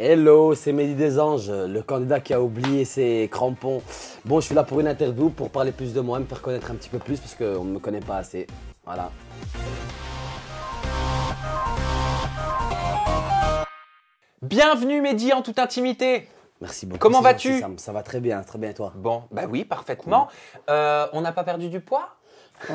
Hello, c'est Mehdi Anges, le candidat qui a oublié ses crampons. Bon, je suis là pour une interview, pour parler plus de moi, me faire connaître un petit peu plus, parce qu'on ne me connaît pas assez. Voilà. Bienvenue Mehdi en toute intimité Merci beaucoup. Comment vas-tu ça, va très bien, très bien et toi Bon, bah oui, parfaitement. Euh, on n'a pas perdu du poids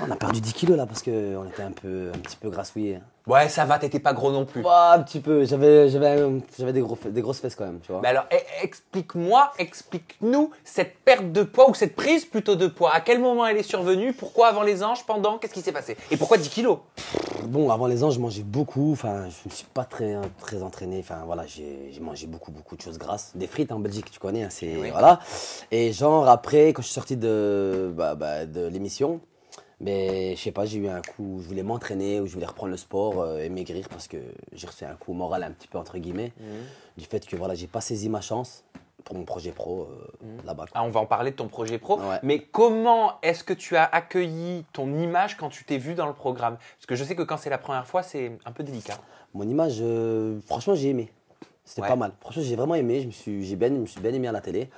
on a perdu 10 kilos là parce qu'on était un, peu, un petit peu grassouillé. Ouais, ça va, t'étais pas gros non plus. Ouais, un petit peu, j'avais, des, grosses fesses quand même, tu vois. Mais alors, e-, explique-moi, explique-nous cette perte de poids ou cette prise plutôt de poids. À quel moment elle est survenue Pourquoi avant les anges Pendant Qu'est-ce qui s'est passé Et pourquoi 10 kilos Bon, avant les anges, je mangeais beaucoup. Enfin, je ne suis pas très, très entraîné. Enfin, voilà, j'ai, mangé beaucoup, beaucoup de choses grasses. Des frites hein, en Belgique, tu connais, hein, c'est. Voilà. Et genre, après, quand je suis sorti de, bah, bah, de l'émission, mais je sais pas, j'ai eu un coup, je voulais m'entraîner ou je voulais reprendre le sport euh, et maigrir parce que j'ai reçu un coup moral un petit peu entre guillemets mhm. du fait que voilà, j'ai pas saisi ma chance pour mon projet pro euh, mhm. là-bas. Ah, on va en parler de ton projet pro. Mais comment est-ce que tu as accueilli ton image quand tu t'es vu dans le programme Parce que je sais que quand c'est la première fois, c'est un peu délicat. Mon image, euh, franchement, j'ai aimé. C'était pas mal. Franchement, j'ai vraiment aimé. Je me suis, j'ai bien, me suis bien aimé à la télé.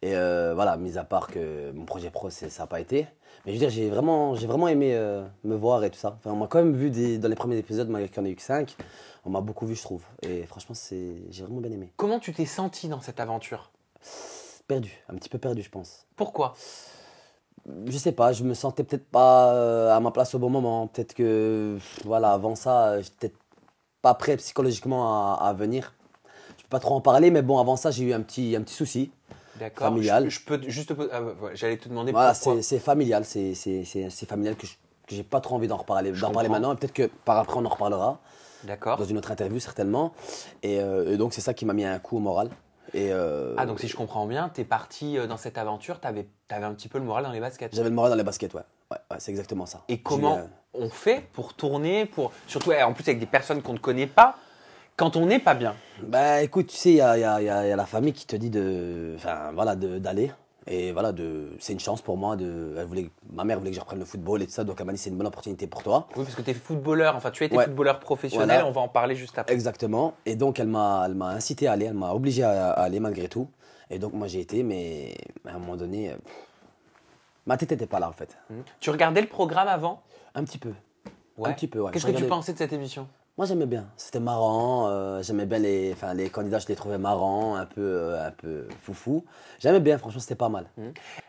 Et voilà, mis à part que mon projet pro, ça n'a pas été je veux dire, j'ai vraiment, j'ai vraiment aimé euh, me voir et tout ça. Enfin, on m'a quand même vu des, dans les premiers épisodes, malgré qu'il y en ait eu que 5. On m'a beaucoup vu, je trouve. Et franchement, c'est, j'ai vraiment bien aimé. Comment tu t'es senti dans cette aventure Perdu, un petit peu perdu, je pense. Pourquoi je sais pas, je me sentais peut-être pas euh, à ma place au bon moment. Peut-être que, voilà, avant ça, j'étais pas prêt psychologiquement à, venir. Je peux pas trop en parler, mais bon, avant ça, j'ai eu un petit, un petit souci familial. Je, peux juste ah, j'allais te demander pourquoi. c'est familial, c'est familial que j'ai pas trop envie d'en reparler, d'en parler maintenant. Peut-être que par après on en reparlera. D'accord. Dans une autre interview certainement. Et, euh, donc c'est ça qui m'a mis un coup au moral. Et euh, ah donc si je comprends bien, tu es parti euh, dans cette aventure, tu avais un petit peu le moral dans les baskets. J'avais le moral dans les baskets, ouais. Ouais, ouais c'est exactement ça. Et comment on fait pour tourner, pour surtout eh, en plus avec des personnes qu'on ne connaît pas quand on n'est pas bien Bah écoute, tu sais, il y, a, la famille qui te dit de, enfin voilà, d'aller. Et voilà, c'est une chance pour moi. De, elle ma mère voulait que je reprenne le football et tout ça, donc elle c'est une bonne opportunité pour toi. Oui, parce que tu es footballeur, enfin tu as footballeur professionnel, on va en parler juste après. Exactement. Et donc elle m'a incité à aller, elle m'a obligé à, aller malgré tout. Et donc moi j'ai été, mais à un moment donné, ma tête n'était pas là en fait. Hmm. Tu regardais le programme avant Un petit peu. Un petit peu, ouais. Qu'est-ce que tu pensais de cette émission moi, j'aimais bien. C'était marrant. Euh, j'aimais bien les, les candidats, je les trouvais marrants, un peu, euh, un peu foufou. J'aimais bien, franchement, c'était pas mal. Mmh.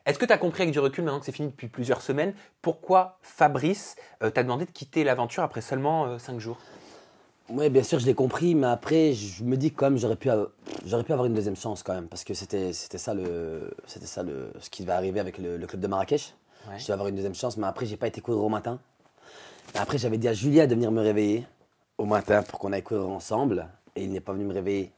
Est-ce que tu as compris avec du recul, maintenant que c'est fini depuis plusieurs semaines, pourquoi Fabrice euh, t'a demandé de quitter l'aventure après seulement 5 jours Oui, bien sûr, je l'ai compris, mais après, je me dis quand même, j'aurais pu, avoir une deuxième chance quand même, parce que c'était, ça, le, c'était ça le, ce qui va arriver avec le, club de Marrakech. Je devais avoir une deuxième chance, mais après, j'ai pas été couru au matin. Après, j'avais dit à Julia de venir me réveiller au matin pour qu'on aille courir ensemble. Et il n'est pas venu me réveiller.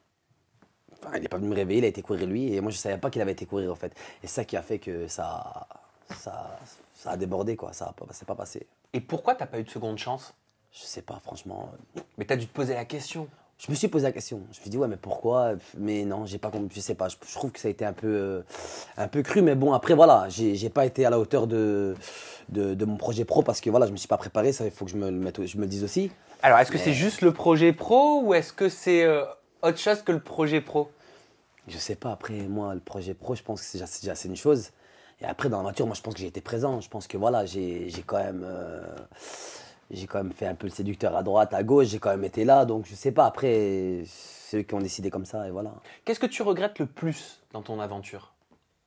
Enfin, il n'est pas venu me réveiller, il a été courir lui. Et moi, je ne savais pas qu'il avait été courir, en fait. Et c'est ça qui a fait que ça, ça, ça a débordé, quoi. Ça s'est pas, pas passé. Et pourquoi t'as pas eu de seconde chance Je sais pas, franchement. Mais t'as dû te poser la question je me suis posé la question. Je me suis dit, ouais, mais pourquoi Mais non, j'ai pas compris. Je sais pas. Je, trouve que ça a été un peu, euh, un peu cru. Mais bon, après, voilà, j'ai pas été à la hauteur de, de, mon projet pro parce que voilà, je me suis pas préparé. Ça, il faut que je me, le dise aussi. Alors, est-ce que c'est juste le projet pro ou est-ce que c'est euh, autre chose que le projet pro Je sais pas. Après, moi, le projet pro, je pense que c'est déjà, c'est une chose. Et après, dans la nature, moi, je pense que j'ai été présent. Je pense que voilà, j'ai quand même. Euh, j'ai quand même fait un peu le séducteur à droite, à gauche, j'ai quand même été là, donc je sais pas, après, c'est eux qui ont décidé comme ça, et voilà. Qu'est-ce que tu regrettes le plus dans ton aventure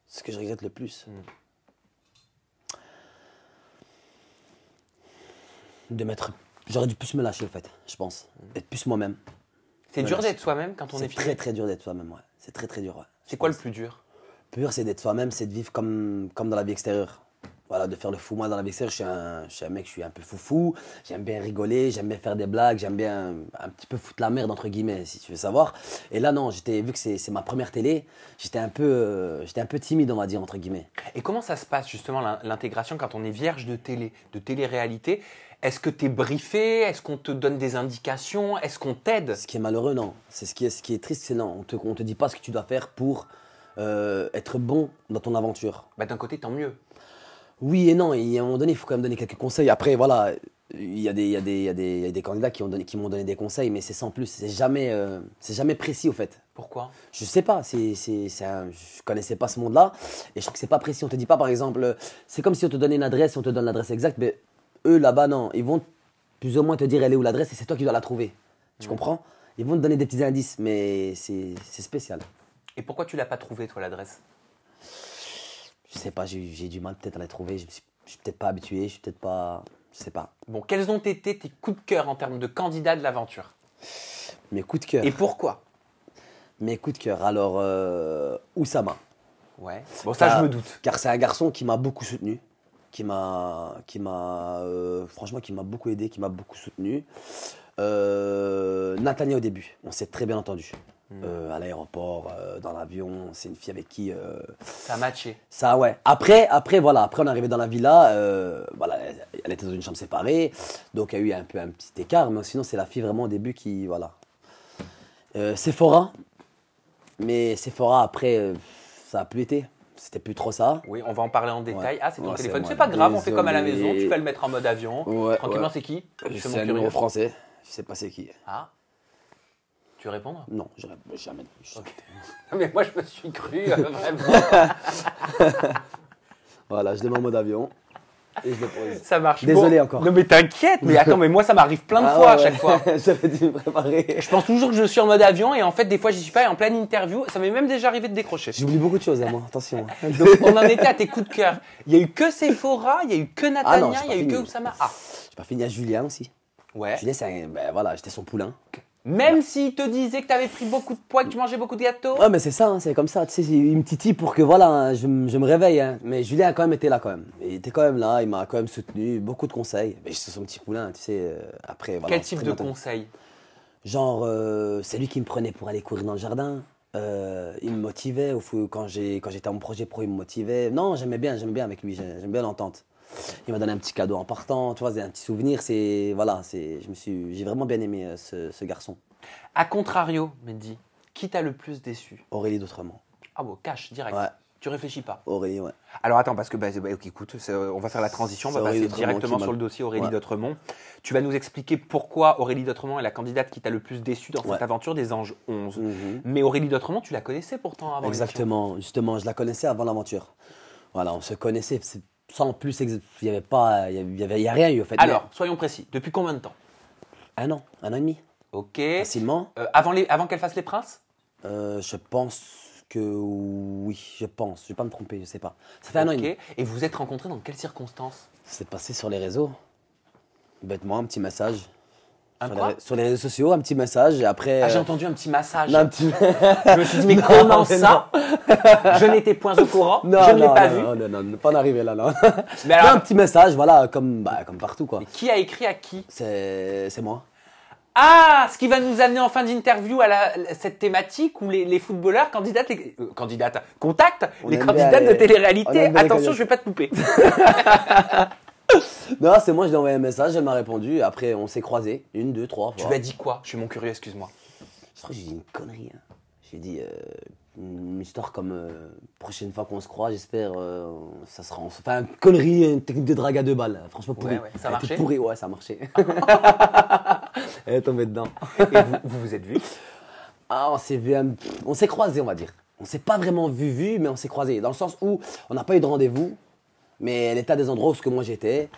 Ce que je regrette le plus hmm. De mettre... J'aurais dû plus me lâcher, en fait, je pense. D'être hmm. Être plus moi-même. C'est dur d'être soi-même quand on est, C'est très très dur d'être soi-même, ouais. C'est très très dur, ouais. C'est quoi le plus dur Pur, c'est d'être soi-même, c'est de vivre comme, comme dans la vie extérieure voilà, de faire le fou moi dans la vaisselle. Je suis, un, je suis un mec, je suis un peu foufou. J'aime bien rigoler, j'aime bien faire des blagues, j'aime bien un, petit peu foutre la merde, entre guillemets, si tu veux savoir. Et là, non, j'étais, vu que c'est ma première télé, j'étais un, peu, euh, j'étais un peu timide, on va dire, entre guillemets. Et comment ça se passe, justement, l'intégration quand on est vierge de télé, de télé-réalité est-ce que tu es briefé Est-ce qu'on te donne des indications Est-ce qu'on t'aide Ce qui est malheureux, non. C'est ce qui est, qui est triste, c'est non. On te, on te dit pas ce que tu dois faire pour euh, être bon dans ton aventure. Bah, d'un côté, tant mieux oui et non. Et à un moment donné, il faut quand même donner quelques conseils. Après, voilà, il y a des, candidats qui, ont donné, m'ont donné des conseils, mais c'est sans plus. C'est jamais, euh, jamais précis, au fait. Pourquoi Je sais pas. C'est, ne je connaissais pas ce monde-là. Et je trouve que c'est pas précis. On te dit pas, par exemple, euh, c'est comme si on te donnait une adresse, on te donne l'adresse exacte, mais eux, là-bas, non. Ils vont plus ou moins te dire elle est où l'adresse et c'est toi qui dois la trouver. Tu comprends Ils vont te donner des petits indices, mais c'est, c'est spécial. Et pourquoi tu l'as pas trouvé, toi, l'adresse je sais pas, j'ai du mal peut-être à les trouver. Je, suis peut-être pas habitué, je suis peut-être pas. Je sais pas. Bon, quels ont été tes coups de cœur en termes de candidat de l'aventure Mes coups de cœur. Et pourquoi Mes coups de cœur. Alors, euh, Oussama. Ouais. Bon, ça, je me doute. Car c'est un garçon qui m'a beaucoup soutenu, qui m'a, qui m'a, euh, franchement, qui m'a beaucoup aidé, qui m'a beaucoup soutenu. Euh, Nathalie au début, on s'est très bien entendu. Mm. Euh, à l'aéroport, euh, dans l'avion. C'est une fille avec qui. ça euh, a matché. Ça, ouais. Après, après, voilà. Après, on est arrivé dans la villa. voilà, elle était dans une chambre séparée. Donc, il y a eu un peu un petit écart. Mais sinon, c'est la fille vraiment au début qui. Voilà. Sephora. Mais Sephora, après, ça a plus été. C'était plus trop ça. Oui, on va en parler en détail. Ah, c'est ton téléphone. C'est pas grave, on fait comme à la maison. Tu peux le mettre en mode avion. Tranquillement, c'est qui Je, un numéro français. Je sais pas c'est qui. Ah. Tu veux répondre Non, je jamais. mais moi, je me suis cru, euh, vraiment. voilà, je demande mode avion. Et je le Ça marche. Désolé encore. Non mais t'inquiète, mais attends, mais moi ça m'arrive plein de ah fois à chaque fois. Je pense toujours que je suis en mode avion et en fait des fois j'y suis pas et en pleine interview, ça m'est même déjà arrivé de décrocher. J'oublie beaucoup de choses à hein, moi, attention. Hein. Donc, on en était à tes coups de cœur. Il y a eu que Sephora, il y a eu que ah Nathalie, il y a eu que Oussama. Ah. J'ai pas fini à Julien aussi. Ouais. Julien, c'est ben, voilà, j'étais son poulain. Même bah. s'il te disait que tu avais pris beaucoup de poids, que tu mangeais beaucoup de gâteaux. Ouais, mais c'est ça, hein, c'est comme ça. Tu sais, il me titille pour que voilà, hein, je, me réveille. Hein. Mais Julien a quand même été là quand même. Il était quand même là, il m'a quand même soutenu, beaucoup de conseils. Mais c'est son petit poulain, tu sais. Euh, après, voilà, Quel type de conseils Genre, euh, c'est lui qui me prenait pour aller courir dans le jardin. Euh, il me motivait au quand j'étais en projet pro, il me motivait. Non, j'aimais bien, j'aimais bien avec lui, j'aimais bien l'entente il m'a donné un petit cadeau en partant, tu vois, un petit souvenir. C'est voilà, c'est, je me suis, j'ai vraiment bien aimé euh, ce, garçon. A contrario, Mehdi, qui t'a le plus déçu Aurélie Dautremont. Ah bon, cash direct. Tu réfléchis pas. Aurélie, ouais. Alors attends, parce que, bah, bah écoute, on va faire la transition, on va passer directement sur le dossier Aurélie ouais. Tu vas nous expliquer pourquoi Aurélie d'Autremont est la candidate qui t'a le plus déçu dans cette aventure des Anges 11. Mhm. Mais Aurélie d'Autremont, tu la connaissais pourtant avant Exactement, justement, je la connaissais avant l'aventure. Voilà, on se connaissait, sans plus, il n'y avait pas, il y, a rien eu en fait. Alors, soyons précis. Depuis combien de temps Un an, un an et demi. Ok. Facilement. Euh, avant les, avant qu'elle fasse les princes euh, Je pense que oui, je pense. Je vais pas me tromper, je sais pas. Ça fait un an et demi. Et vous êtes rencontrés dans quelles circonstances C'est passé sur les réseaux. Bêtement, un petit message. Ah, sur les, réseaux sociaux, un petit message et après. Ah, j'ai euh, entendu un petit massage. un petit... je me suis dit, mais comment ça Je n'étais point au courant. je ne l'ai pas vu. Non, non, pas en arriver là, non. Un petit message, voilà, comme, bah, comme partout, quoi. qui a écrit à qui C'est moi. Ah, ce qui va nous amener en fin d'interview à cette thématique où les, footballeurs candidates, les, euh, candidates, contactent les candidates de télé-réalité. Attention, je vais pas te couper. non, c'est moi, je lui ai envoyé un message, elle m'a répondu. Après, on s'est croisés, une, deux, trois fois. Tu lui as dit quoi Je suis mon curieux, excuse-moi. Je crois que j'ai dit une connerie. Hein. J'ai dit euh, une histoire comme euh, prochaine fois qu'on se croit, j'espère, euh, ça sera. En... Enfin, une connerie, une technique de drague à deux balles. Franchement, pourri. Ça marchait pourri, ouais, ça marchait. elle est tombée dedans. Et vous, vous vous êtes vus Ah, on s'est vu, on s'est croisés, on va dire. On s'est pas vraiment vu, vu, mais on s'est croisés. Dans le sens où on n'a pas eu de rendez-vous, mais l'état des endroits où ce que moi j'étais.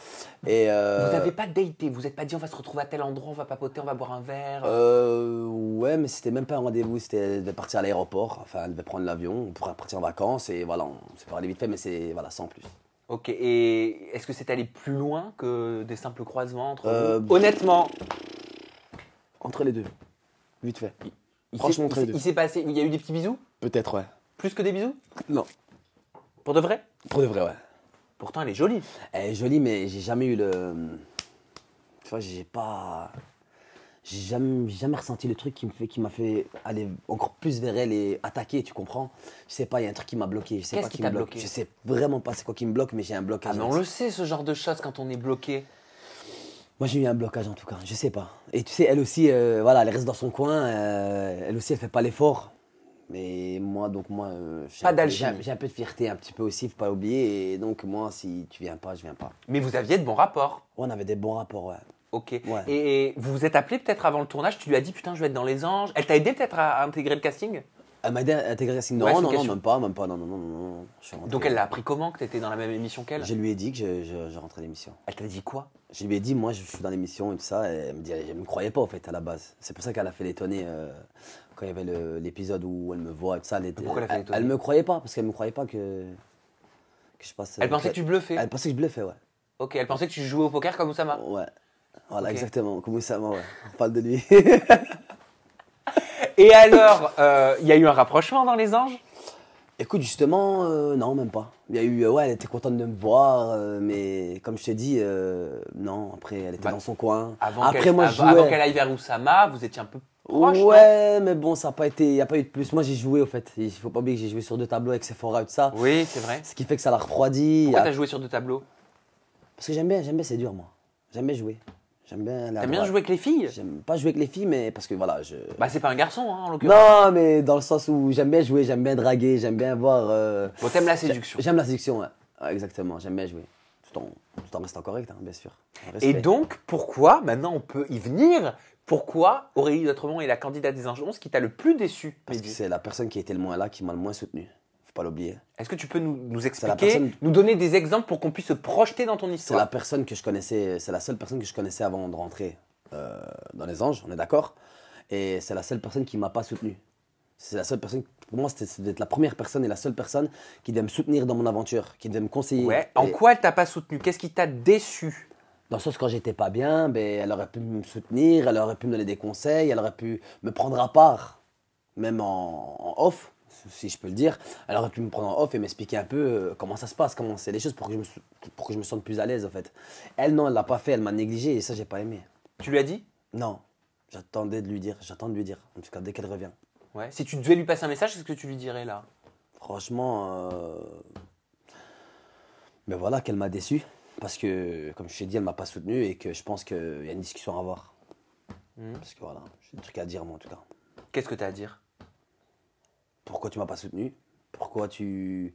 Et euh, Vous n'avez pas daté, vous n'êtes pas dit on va se retrouver à tel endroit, on va papoter, on va boire un verre. Euh, ouais, mais c'était même pas un rendez-vous, c'était de partir à l'aéroport, enfin elle devait prendre l'avion, on pourrait partir en vacances et voilà, on s'est parlé vite fait, mais c'est voilà sans plus. Ok, et est-ce que c'est allé plus loin que des simples croisements entre euh, Honnêtement, entre les deux, vite fait. Franchement, Il s'est passé, il y a eu des petits bisous Peut-être ouais. Plus que des bisous Non. Pour de vrai Pour de vrai ouais. Pourtant, elle est jolie. Elle est jolie, mais j'ai jamais eu le. Tu vois, j'ai pas. J'ai jamais, ressenti le truc qui m'a fait, fait aller encore plus vers elle et attaquer, tu comprends Je sais pas, il y a un truc qui m'a bloqué. Je sais pas qui, qui Bloqué je sais vraiment pas c'est quoi qui me bloque, mais j'ai un blocage. Ah, mais on le sait, ce genre de choses quand on est bloqué. Moi, j'ai eu un blocage en tout cas, je sais pas. Et tu sais, elle aussi, euh, voilà, elle reste dans son coin, euh, elle aussi, elle fait pas l'effort. Mais moi, donc moi, euh, j'ai, un peu de fierté un petit peu aussi, faut pas oublier. Et donc moi, si tu viens pas, je viens pas. Mais vous aviez de bons rapports. on avait des bons rapports, ouais. Ok. Et, vous vous êtes appelé peut-être avant le tournage, tu lui as dit putain, je vais être dans les anges. Elle t'a aidé peut-être à, intégrer le casting elle m'a aidé à intégrer casting Non, non, non, même pas, même pas, non, non, non, Donc elle l'a appris comment que t'étais dans la même émission qu'elle Je lui ai dit que je, je, je rentrais l'émission. Elle t'a dit quoi je lui ai dit, moi, je suis dans l'émission et tout ça. Et elle me dit, elle me croyait pas, en fait, à la base. C'est pour ça qu'elle a fait l'étonner euh, quand il y avait l'épisode où elle me voit et tout ça. Elle, elle, me croyait pas, parce qu'elle me croyait pas que, je passe. Elle pensait que, tu bluffais Elle pensait que je bluffais, ouais. Ok, elle pensait que tu jouais au poker comme Oussama Ouais. Voilà, exactement, comme Oussama, ouais. On parle de lui. et alors, euh, il y a eu un rapprochement dans Les Anges Écoute, justement, euh, non, même pas. Il y a eu, euh, ouais, elle était contente de me voir, euh, mais comme je t'ai dit, non, après, elle était bah, dans son coin. Avant après, moi, Avant qu'elle aille vers Oussama, vous étiez un peu proche. Ouais, mais bon, ça n'a pas été, il n'y a pas eu de plus. Moi, j'ai joué, au fait. Il faut pas oublier que j'ai joué sur deux tableaux avec Sephora et tout ça. Oui, c'est vrai. Ce qui fait que ça la refroidit. Pourquoi a... joué sur deux tableaux Parce que j'aime bien, j'aime bien, c'est dur, moi. J'aime bien jouer. J'aime bien la T'aimes bien jouer avec les filles J'aime pas jouer avec les filles, mais parce que voilà, je. Bah, c'est pas un garçon, hein, en l'occurrence. Non, mais dans le sens où j'aime bien jouer, j'aime bien draguer, j'aime bien voir. Euh... Bon, t'aimes la séduction J'aime la séduction, ouais. exactement, j'aime bien jouer. Tout en, restant correct, hein, bien sûr. Et donc, pourquoi, maintenant on peut y venir, pourquoi Aurélie Autrement est la candidate des Anges qui t'a le plus déçu Parce que c'est la personne qui était le moins là, qui m'a le moins soutenu l'oublier. Est-ce que tu peux nous, expliquer, nous donner des exemples pour qu'on puisse se projeter dans ton histoire C'est la personne que je connaissais, c'est la seule personne que je connaissais avant de rentrer euh, dans les anges, on est d'accord Et c'est la seule personne qui m'a pas soutenu. C'est la seule personne, pour moi, c'était d'être la première personne et la seule personne qui devait me soutenir dans mon aventure, qui devait me conseiller. En quoi elle t'a pas soutenu Qu'est-ce qui t'a déçu dans ce sens quand j'étais pas bien, ben, elle aurait pu me soutenir, elle aurait pu me donner des conseils, elle aurait pu me prendre à part, même en off si je peux le dire, elle tu me prendre en off et m'expliquer un peu euh, comment ça se passe, comment c'est les choses pour que, je me, pour que je me sente plus à l'aise en fait. Elle, non, elle l'a pas fait, elle m'a négligé et ça, j'ai pas aimé. Tu lui as dit Non, j'attendais de lui dire, j'attends de lui dire, en tout cas dès qu'elle revient. Ouais. Si tu devais lui passer un message, qu'est-ce que tu lui dirais là Franchement, mais euh, ben voilà qu'elle m'a déçu parce que, comme je t'ai dit, elle m'a pas soutenu et que je pense qu'il y a une discussion à avoir. Hmm. Parce que voilà, j'ai des trucs à dire moi en tout cas. Qu'est-ce que tu as à dire pourquoi tu m'as pas soutenu Pourquoi tu,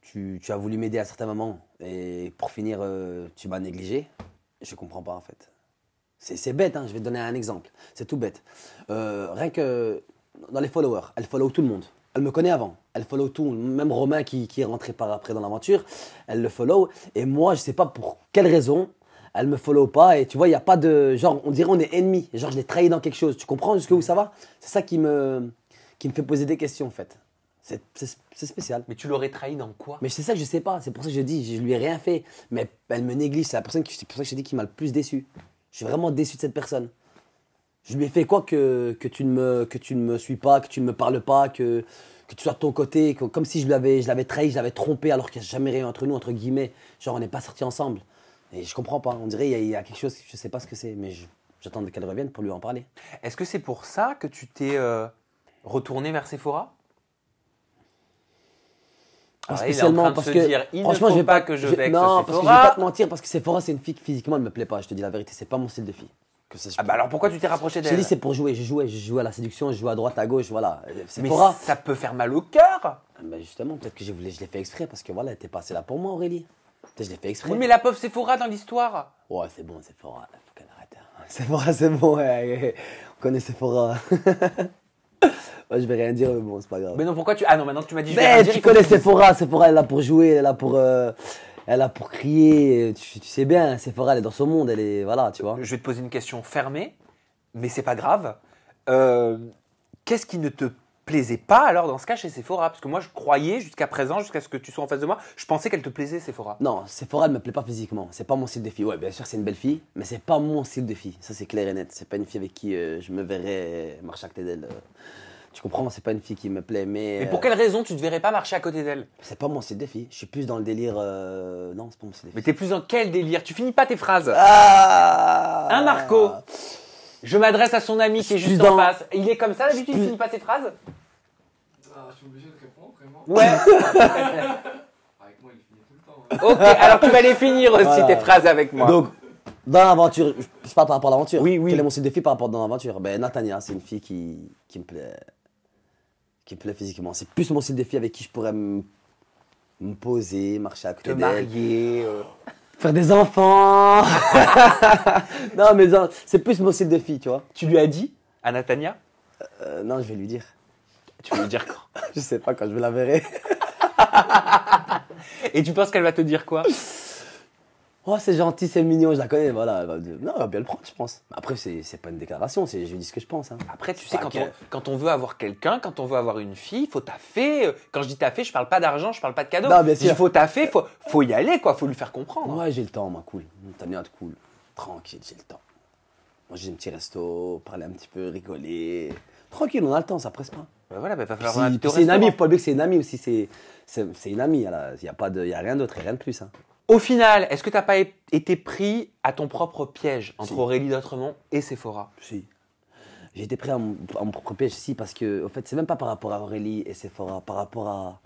tu, as voulu m'aider à certains moments et pour finir, euh, tu m'as négligé Je comprends pas en fait. C'est bête, hein, je vais te donner un exemple. C'est tout bête. Euh, rien que dans les followers, elle follow tout le monde. Elle me connaît avant. Elle follow tout. Même Romain qui, est rentré par après dans l'aventure, elle le follow. Et moi, je sais pas pour quelle raison, elle me follow pas et tu vois, il n'y a pas de. Genre, on dirait on est ennemis. Genre, je l'ai trahi dans quelque chose. Tu comprends jusqu'où ça va C'est ça qui me qui me fait poser des questions en fait. C'est spécial. Mais tu l'aurais trahi dans quoi Mais c'est ça que je sais pas. C'est pour ça que je dis, je lui ai rien fait. Mais elle me néglige. C'est la personne qui, c'est pour ça que je dis qui m'a le plus déçu. Je suis vraiment déçu de cette personne. Je lui ai fait quoi que, que tu ne me que tu ne me suis pas, que tu ne me parles pas, que que tu sois de ton côté, comme si je l'avais je l'avais trahi, je l'avais trompé alors qu'il n'y a jamais rien entre nous entre guillemets. Genre on n'est pas sortis ensemble. Et je comprends pas. On dirait il y, a, quelque chose, je sais pas ce que c'est, mais j'attends qu'elle revienne pour lui en parler. Est-ce que c'est pour ça que tu t'es euh, retourner vers Sephora spécialement parce que franchement je vais pas, que je vais non parce que je vais pas te mentir parce que Sephora c'est une fille physiquement elle me plaît pas je te dis la vérité c'est pas mon style de fille que ah bah alors pourquoi tu t'es rapproché d'elle Je dit c'est pour jouer, je jouais, je à la séduction, je jouais à droite, à gauche, voilà. Euh, Sephora. Mais ça peut faire mal au cœur ah, justement, peut-être que je, voulais, je l'ai fait exprès parce que voilà, elle était là pour moi Aurélie. Peut-être je l'ai fait exprès. mais la pauvre Sephora dans l'histoire Ouais c'est bon Sephora, faut qu'elle arrête. Hein. Sephora c'est bon, ouais, on connaît Sephora. je vais rien dire, mais bon, c'est pas grave. Mais non, pourquoi tu. Ah non, maintenant tu m'as dit. mais ben, tu connais Sephora, Sephora, elle est là pour jouer, elle est là pour. Euh, elle est là pour crier, tu, sais bien, Sephora, elle est dans son monde, elle est. Voilà, tu vois. Je vais te poser une question fermée, mais c'est pas grave. Euh, qu'est-ce qui ne te plaisait pas alors dans ce cas chez Sephora Parce que moi je croyais jusqu'à présent, jusqu'à ce que tu sois en face de moi, je pensais qu'elle te plaisait Sephora. Non, Sephora, elle me plaît pas physiquement. C'est pas mon style de fille. Ouais, bien sûr, c'est une belle fille, mais c'est pas mon style de fille. Ça, c'est clair et net. C'est pas une fille avec qui euh, je me verrais marcher à côté d'elle. Tu comprends, c'est pas une fille qui me plaît, mais. Mais pour euh, quelle raison tu ne verrais pas marcher à côté d'elle C'est pas mon c'est des filles. Je suis plus dans le délire. Euh, non, c'est pas mon c'est des Mais t'es plus dans quel délire Tu finis pas tes phrases. Ah Hein, Marco Je m'adresse à son ami qui est juste en face. Il est comme ça d'habitude, il finit pas ses phrases Ah, je suis obligé de répondre, vraiment Ouais. Avec moi, il finit tout le temps. Hein. ok, alors tu vas les finir aussi tes phrases avec moi. Donc, dans l'aventure, je- c'est pas par rapport à l'aventure. Oui, oui. Quel est mon style de par rapport à dans l'aventure Ben, Natania, c'est une fille qui, qui me plaît qui physiquement. C'est plus mon style de fille avec qui je pourrais me poser, marcher à côté marier. Euh. Faire des enfants. non, mais c'est plus mon style de fille, tu vois. Tu lui as dit à Natania euh, Non, je vais lui dire. Tu vas lui dire quand Je sais pas, quand je la verrai. Et tu penses qu'elle va te dire quoi Oh, c'est gentil, c'est mignon, je la connais, voilà. non, elle va bien le prendre, je pense. Après, c'est c'est pas une déclaration, c'est je dis ce que je pense. Hein. Après, tu sais, quand, on, quand on veut avoir quelqu'un, quand on veut avoir une fille, faut taffer. Euh, quand je dis taffer, je parle pas d'argent, je parle pas de cadeau. Non, Il faut taffer, faut, faut y aller, quoi. Faut lui faire comprendre. Ouais, j'ai le temps, moi, cool. T'as bien de cool. Tranquille, j'ai le temps. moi j'ai un petit resto, parler un petit peu, rigoler. Tranquille, on a le temps, ça presse pas. Ben voilà, ben va falloir C'est une amie, hein. faut pas oublier que c'est une amie aussi, c'est- c'est c'est une amie, il n'y a, pas de- y a rien d'autre rien de plus. Hein. Au final, est-ce que tu n'as pas été pris à ton propre piège entre Aurélie d'Autremont et Sephora Si. J'ai été pris à mon, propre piège, si, parce que, en fait, c'est même pas par rapport à Aurélie et Sephora, par rapport à.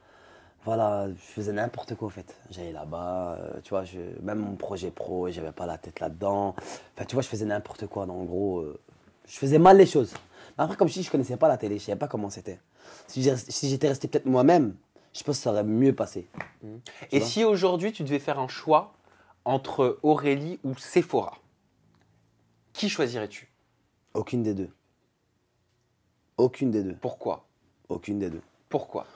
Voilà, je faisais n'importe quoi, en fait. J'allais là-bas, euh, tu vois, je, même mon projet pro, j'avais pas la tête là-dedans. Enfin, tu vois, je faisais n'importe quoi, en gros. Euh, je faisais mal les choses. Après, comme je dis, je connaissais pas la télé, je savais pas comment c'était. Si j'étais resté peut-être moi-même, je pense que ça aurait mieux passé. Et si aujourd'hui tu devais faire un choix entre Aurélie ou Sephora, qui choisirais-tu Aucune des deux. Aucune des deux. Pourquoi Aucune des deux. Pourquoi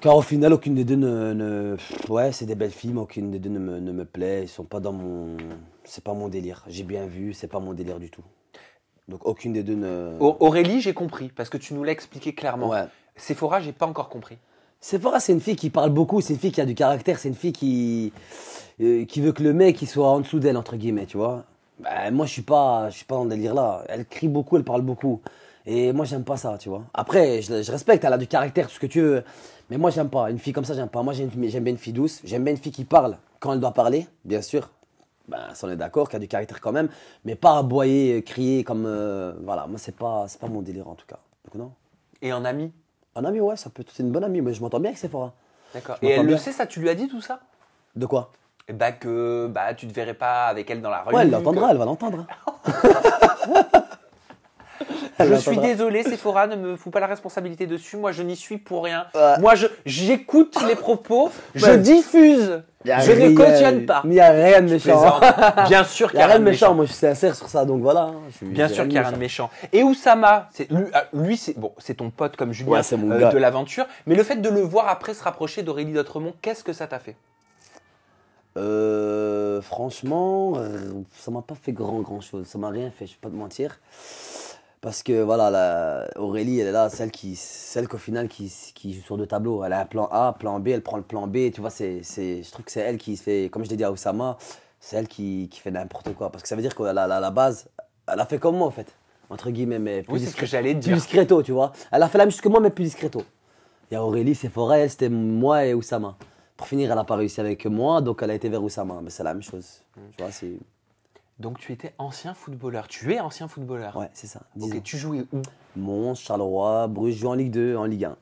car au final, aucune des deux ne. Ouais, c'est des belles filles, aucune des deux ne me, ne me plaît. Ils sont pas dans mon. C'est pas mon délire. J'ai bien vu, c'est pas mon délire du tout. Donc aucune des deux ne. Aurélie, j'ai compris, parce que tu nous l'as expliqué clairement. Ouais. Sephora, j'ai pas encore compris. Sephora, c'est une fille qui parle beaucoup, c'est une fille qui a du caractère, c'est une fille qui, euh, qui veut que le mec soit en dessous d'elle, entre guillemets, tu vois. Bah, moi, je suis pas, je suis pas dans le délire là. Elle crie beaucoup, elle parle beaucoup. Et moi, j'aime pas ça, tu vois. Après, je, respecte, elle a du caractère, tout ce que tu veux. Mais moi, j'aime pas. Une fille comme ça, j'aime pas. Moi, j'aime bien une fille douce. J'aime bien une fille qui parle quand elle doit parler, bien sûr. Ben, bah, ça, on est d'accord, qui a du caractère quand même. Mais pas aboyer, crier comme. Euh, voilà, moi, c'est pas, pas mon délire en tout cas. Donc, non. Et en ami un ami, ouais, ça peut. être une bonne amie. Mais je m'entends bien avec Sephora. D'accord. Et elle le sait, ça Tu lui as dit tout ça De quoi bah que bah tu te verrais pas avec elle dans la rue. Ouais, elle l'entendra, elle va l'entendre. Hein. je suis désolé, Sephora ne me fout pas la responsabilité dessus. Moi, je n'y suis pour rien. Moi, j'écoute les propos, je diffuse. Je ne cautionne pas. Il n'y a rien de méchant. Bien sûr qu'il n'y a, rien de méchant. Moi, je suis sincère sur ça, donc voilà. Hein. Bien sûr qu'il n'y a rien de méchant. Et Oussama, lui, ah, lui c'est bon, ton pote comme Julien euh, de l'aventure. Mais le fait de le voir après se rapprocher d'Aurélie d'autremont qu'est-ce que ça t'a fait euh, Franchement, euh, ça m'a pas fait grand grand chose. Ça m'a rien fait. Je vais pas te mentir. Parce que voilà, la, Aurélie, elle est là, celle qui, celle qu'au final, qui, qui joue sur deux tableaux. Elle a un plan A, plan B, elle prend le plan B. Tu vois, c'est, je trouve que c'est elle qui se fait, comme je l'ai dit à Oussama, c'est elle qui, qui fait n'importe quoi. Parce que ça veut dire que la, la base, elle a fait comme moi en fait entre guillemets, mais plus, discreto, tu vois. Elle a fait la même chose que moi, mais plus discreto. Il y a Aurélie, c'est Forêt, c'était moi et Oussama. Pour finir, elle n'a pas réussi avec moi, donc elle a été vers Oussama. Mais c'est la même chose. Mm. Tu vois, c'est. Donc tu étais ancien footballeur. Tu es ancien footballeur. Ouais, c'est ça. Ok, tu jouais où Mons, Charleroi, Bruges, en Ligue 2, en Ligue 1.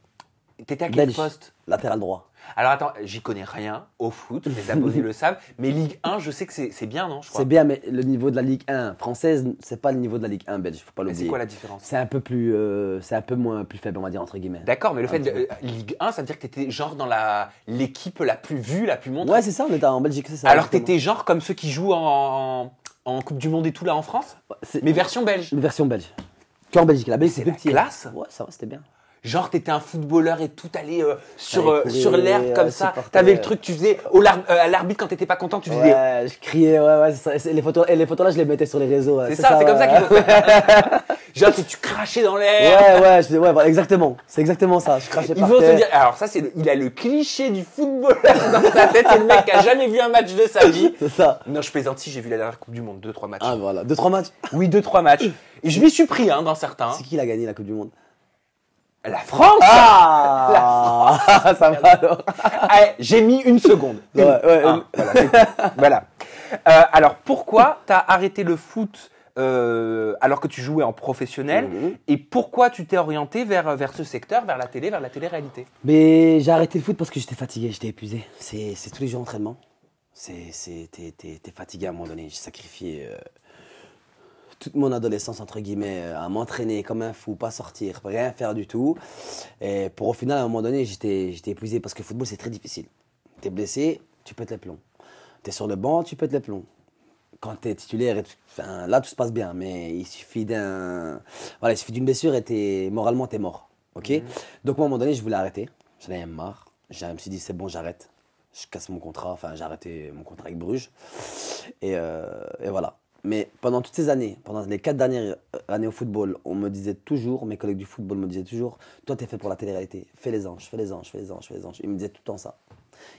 T'étais à quel poste Latéral droit. Alors attends, j'y connais rien au foot, les abonnés le savent, mais Ligue 1, je sais que c'est bien, non C'est bien, mais le niveau de la Ligue 1 française, c'est pas le niveau de la Ligue 1 belge, faut pas l'oublier. C'est quoi la différence C'est un peu plus, euh, c'est un peu moins plus faible, on va dire entre guillemets. D'accord, mais le fait de euh, Ligue 1, ça veut dire que t'étais genre dans la l'équipe la plus vue, la plus montrée. Ouais, c'est ça, on était en Belgique, c'est ça. Alors t'étais genre comme ceux qui jouent en en Coupe du Monde et tout là en France. Mais version belge. Version belge. en Belgique, la Belgique c'est la petite classe. Ouais, ça va, c'était bien. Genre, t'étais un footballeur et tout allait euh, sur, euh, sur l'air comme euh, ça. T'avais le truc, tu faisais au à l'arbitre quand t'étais pas content, tu faisais. Ouais, je criais, ouais, ouais, Les photos, et les photos là, je les mettais sur les réseaux. C'est ça, c'est comme ça qu'il faut faire. Genre, tu, tu crachais dans l'air. Ouais, ouais, ouais, exactement. C'est exactement ça. Je crachais pas. terre. se dire, alors ça, c'est il a le cliché du footballeur dans sa tête. C'est le mec qui a jamais vu un match de sa vie. C'est ça. Non, je plaisante si j'ai vu la dernière Coupe du Monde, deux, trois matchs. Ah, voilà. Deux, trois matchs. Oui, deux, trois matchs. Et je m'y suis pris, hein, dans certains. C'est qui l'a gagné la Coupe du Monde? La France Ah La France Ça va alors ah, J'ai mis une seconde. ouais, ouais, ah, Voilà. Euh, alors, pourquoi t'as arrêté le foot euh, alors que tu jouais en professionnel mhm. Et pourquoi tu t'es orienté vers, vers ce secteur, vers la télé, vers la télé-réalité Mais j'ai arrêté le foot parce que j'étais fatigué, j'étais épuisé. C'est tous les jours d'entraînement. T'es fatigué à un moment donné. J'ai sacrifié euh, toute mon adolescence, entre guillemets, euh, à m'entraîner comme un fou, pas sortir, rien faire du tout. Et pour au final, à un moment donné, j'étais épuisé parce que le football, c'est très difficile. T'es blessé, tu pètes les plombs. T'es sur le banc, tu pètes les plombs quand tu es titulaire, enfin, là tout se passe bien, mais il suffit d'un, voilà, d'une blessure et moralement tu es mort. Ok. Mhm. Donc à un moment donné je voulais arrêter, j'en avais marre, J'ai me suis dit c'est bon j'arrête, je casse mon contrat, enfin j'ai arrêté mon contrat avec Bruges et, euh, voilà. Mais pendant toutes ces années, pendant les quatre dernières euh, années au football, on me disait toujours, mes collègues du football me disaient toujours, toi t'es fait pour la télé-réalité, fais les anges, fais les anges, fais les anges, fais les anges. Ils me disaient tout le temps ça.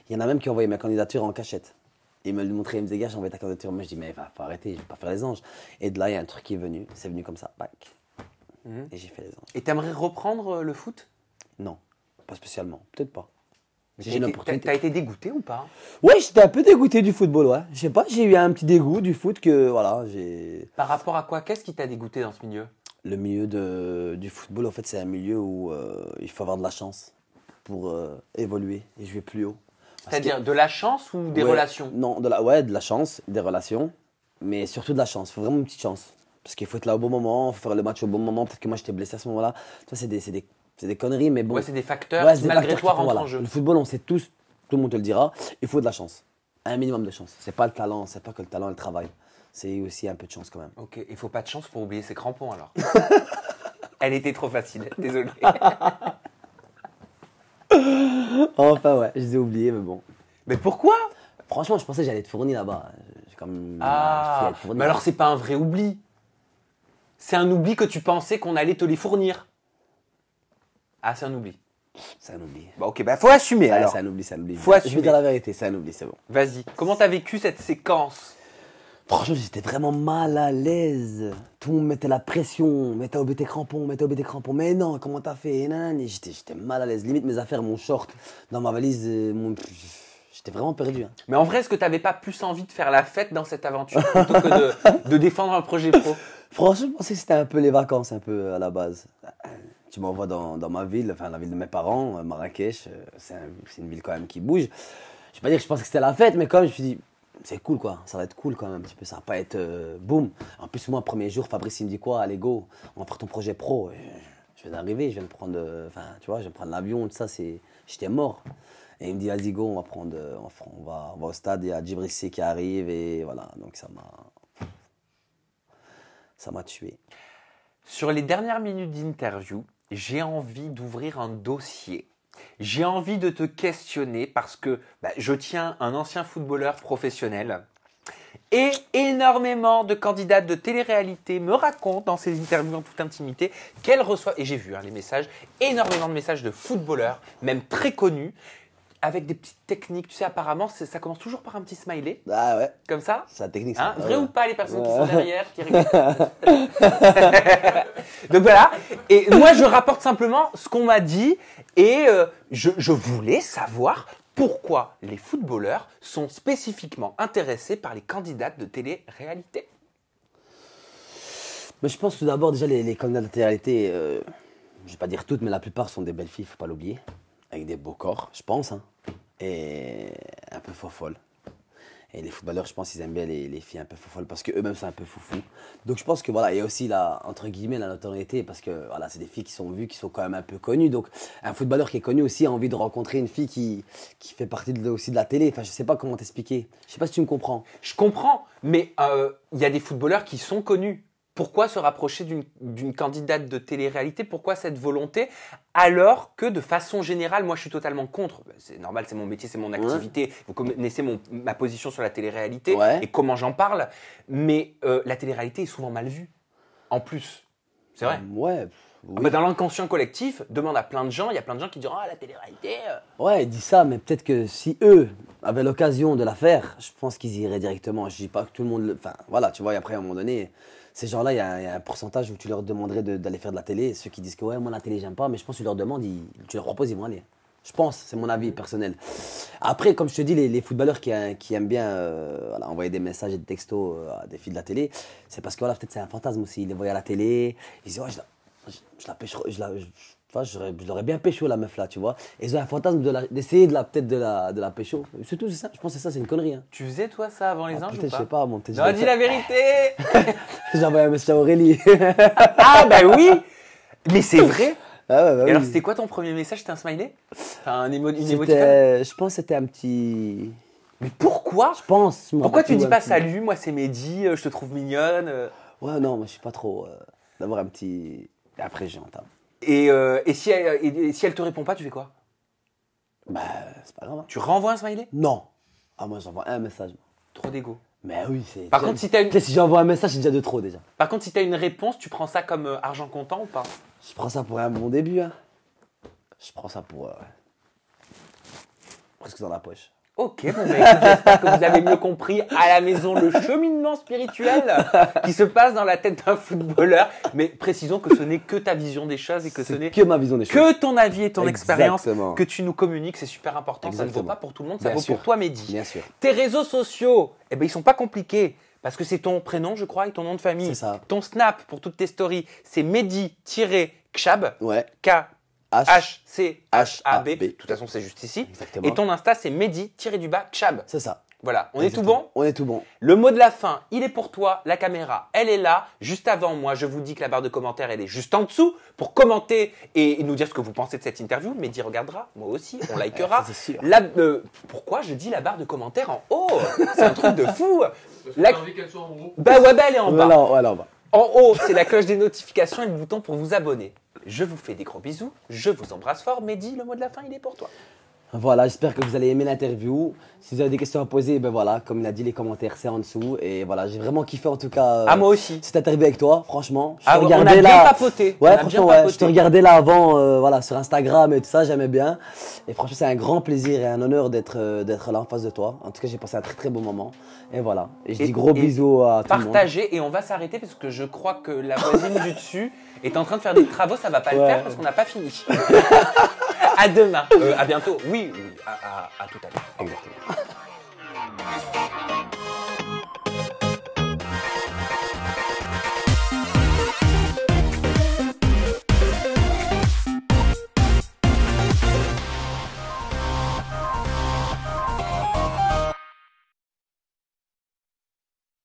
Il y en a même qui ont envoyé ma candidature en cachette il me le montrait, il me disait, gars, vais t'accorder de candidature. Moi, je dis, mais va, faut arrêter, je vais pas faire les anges. Et de là, il y a un truc qui est venu, c'est venu comme ça, mhm. Et j'ai fait les anges. Et t'aimerais reprendre euh, le foot Non, pas spécialement, peut-être pas. J'ai l'opportunité. T'as été dégoûté ou pas Oui, j'étais un peu dégoûté du football, ouais. Je sais pas, j'ai eu un petit dégoût du foot que, voilà, j'ai. Par rapport à quoi Qu'est-ce qui t'a dégoûté dans ce milieu Le milieu de, du football, en fait, c'est un milieu où euh, il faut avoir de la chance pour euh, évoluer et jouer plus haut. C'est-à-dire de la chance ou des relations Non, de la, ouais, de la chance, des relations, mais surtout de la chance. Faut vraiment une petite chance. Parce qu'il faut être là au bon moment, faut faire le match au bon moment. Peut-être que moi j'étais blessé à ce moment-là. c'est des, conneries, mais bon. c'est des facteurs qui, malgré toi, rentrent en jeu. Le football, on sait tous, tout le monde te le dira, il faut de la chance. Un minimum de chance. C'est pas le talent, c'est pas que le talent et le travail. C'est aussi un peu de chance quand même. Ok, il faut pas de chance pour oublier ses crampons alors. Elle était trop facile, désolé. Enfin, ouais, je les ai oubliés, mais bon. Mais pourquoi Franchement, je pensais que j'allais te fournir là-bas. J'ai Ah Mais alors, c'est pas un vrai oubli. C'est un oubli que tu pensais qu'on allait te les fournir. Ah, c'est un oubli. C'est un oubli. Bah, ok, bah, faut assumer alors. Ça n'oublie, ça n'oublie. Faut Je vais dire la vérité, un oubli, c'est bon. Vas-y. Comment t'as vécu cette séquence Franchement, j'étais vraiment mal à l'aise. Tout le monde mettait la pression. Mais au oublié crampon, crampons, au t'as crampon. crampons. Mais non, comment t'as fait J'étais mal à l'aise. Limite, mes affaires, mon short dans ma valise, euh, mon... j'étais vraiment perdu. Hein. Mais en vrai, est-ce que t'avais pas plus envie de faire la fête dans cette aventure plutôt que de, défendre un projet pro Franchement, je pensais que c'était un peu les vacances, un peu à la base. Tu m'envoies dans, dans ma ville, enfin la ville de mes parents, euh, Marrakech. Euh, c'est une ville quand même qui bouge. Je vais pas dire que je pensais que c'était la fête, mais quand même, je me suis dit c'est cool quoi, ça va être cool quand même un petit peu, ça va pas être boom euh, boum. En plus moi, premier jour, Fabrice il me dit quoi, allez go, on va faire ton projet pro. je viens d'arriver, je viens de prendre, euh, enfin tu vois, je viens prendre l'avion, tout ça, c'est, j'étais mort. Et il me dit vas-y go, on va prendre, euh, on va, on va au stade, il y a Djibrissé qui arrive et voilà, donc ça m'a, ça m'a tué. Sur les dernières minutes d'interview, j'ai envie d'ouvrir un dossier j'ai envie de te questionner parce que bah, je tiens un ancien footballeur professionnel et énormément de candidates de télé-réalité me racontent dans ces interviews en toute intimité qu'elles reçoivent, et j'ai vu hein, les messages, énormément de messages de footballeurs, même très connus, avec des petites techniques. Tu sais, apparemment, ça commence toujours par un petit smiley. Ah ouais. Comme ça. C'est technique. Hein, vrai ou pas les personnes qui sont derrière, qui Donc voilà. Et moi, je rapporte simplement ce qu'on m'a dit et euh, je, voulais savoir pourquoi les footballeurs sont spécifiquement intéressés par les candidates de télé-réalité. Mais je pense tout d'abord, déjà, les, les candidates de télé-réalité, euh, je ne vais pas dire toutes, mais la plupart sont des belles filles, faut pas l'oublier, avec des beaux corps, je pense, hein. et un peu faux et les footballeurs, je pense, ils aiment bien les, filles un peu foufolles parce qu'eux-mêmes, c'est un peu foufou. Donc je pense que voilà, il y a aussi la, entre guillemets, la notoriété parce que voilà, c'est des filles qui sont vues, qui sont quand même un peu connues. Donc un footballeur qui est connu aussi a envie de rencontrer une fille qui, qui fait partie de, aussi de la télé. Enfin, je sais pas comment t'expliquer. Je sais pas si tu me comprends. Je comprends, mais euh, il y a des footballeurs qui sont connus pourquoi se rapprocher d'une candidate de télé-réalité Pourquoi cette volonté Alors que de façon générale, moi je suis totalement contre. C'est normal, c'est mon métier, c'est mon activité. Vous connaissez ma position sur la télé-réalité et comment j'en parle. Mais euh, la télé-réalité est souvent mal vue. En plus. C'est vrai euh, Ouais. Ah, oui. Bah, dans l'inconscient collectif, demande à plein de gens, il y a plein de gens qui diront Ah, la télé-réalité. Euh». Ouais, disent ça, mais peut-être que si eux avaient l'occasion de la faire, je pense qu'ils iraient directement. Je dis pas que tout le monde. Enfin, voilà, tu vois, et après, à un moment donné ces gens-là, il y, a un pourcentage où tu leur demanderais d'aller faire de la télé. ceux qui disent que ouais, moi la télé, j'aime pas, mais je pense que tu leur demandes, ils, tu leur proposes, ils vont aller. Je pense, c'est mon avis personnel. Après, comme je te dis, les, footballeurs qui, aiment bien euh, envoyer des messages et des textos euh, à des filles de la télé, c'est parce que voilà, peut-être c'est un fantasme aussi. Ils les voient à la télé, ils disent je la, je, pêche, je la, Enfin, je l'aurais bien pécho la meuf là, tu vois. Et j'ai un fantasme d'essayer de la, peut-être de la, de la pécho. C'est tout, ça. Je pense que ça, c'est une connerie. Hein. Tu faisais toi ça avant les ah, anges je sais pas. mon téléphone. non, dis la vérité J'envoie un message à Aurélie. ah bah oui Mais c'est vrai ah bah Et alors, c'était quoi ton premier message C'était un smiley un euh, Je pense que c'était un petit. Mais pourquoi Je pense. pourquoi tu dis pas salut Moi, c'est Mehdi, euh, je te trouve mignonne. Euh. Ouais, non, moi, je suis pas trop. D'avoir un petit. Après, j'entends. Euh, et, et, si elle, te répond pas, tu fais quoi Bah, c'est pas grave. Hein. Tu renvoies un smiley Non. Ah, moi, j'envoie un message. Trop d'ego. Mais oui, c'est. Par contre, si t'as une... si j'envoie un message, c'est déjà de trop déjà. Par contre, si t'as une réponse, tu prends ça comme euh, argent comptant ou pas Je prends ça pour un bon début, hein. Je prends ça pour. Euh, presque dans la poche. Ok, bon, bah, j'espère que vous avez mieux compris à la maison le cheminement spirituel qui se passe dans la tête d'un footballeur. Mais précisons que ce n'est que ta vision des choses et que ce n'est que Que ton avis et ton expérience que tu nous communiques, c'est super important. Ça ne vaut pas pour tout le monde, ça vaut pour toi, Mehdi. Bien sûr. Tes réseaux sociaux, eh ben, ils sont pas compliqués. Parce que c'est ton prénom, je crois, et ton nom de famille. C'est Ton snap pour toutes tes stories, c'est Mehdi-Kshab. Ouais. K H-C-H-A-B. Tout toute façon, c'est juste ici. Et ton Insta, c'est Mehdi-du-bas-Chab. C'est ça. Voilà, on est tout bon On est tout bon. Le mot de la fin, il est pour toi, la caméra, elle est là. Juste avant moi, je vous dis que la barre de commentaires, elle est juste en dessous pour commenter et nous dire ce que vous pensez de cette interview. Mehdi regardera, moi aussi, on likera. pourquoi je dis la barre de commentaires en haut C'est un truc de fou Parce qu'elle soit en haut. Bah ouais, bah, en bas. elle est en bas. En haut, c'est la cloche des notifications et le bouton pour vous abonner. Je vous fais des gros bisous, je vous embrasse fort, mais dis le mot de la fin, il est pour toi. Voilà, j'espère que vous allez aimer l'interview. Si vous avez des questions à poser, ben voilà, comme il a dit, les commentaires c'est en dessous. Et voilà, j'ai vraiment kiffé en tout cas. ah, moi euh, aussi. Cette interview avec toi, franchement. Je ah, on a bien papoté. Ouais, franchement, ouais, je te regardais là avant, euh, voilà, sur Instagram et tout ça, j'aimais bien. Et franchement, c'est un grand plaisir et un honneur d'être euh, d'être là en face de toi. En tout cas, j'ai passé un très très bon moment. Et voilà. Et je dis gros bisous à tout le monde. Partagez et on va s'arrêter parce que je crois que la voisine du dessus est en train de faire des travaux, ça va pas le faire parce qu'on n'a pas fini. à demain. Euh, à bientôt. Oui, oui, à, à tout à l'heure. Exactement.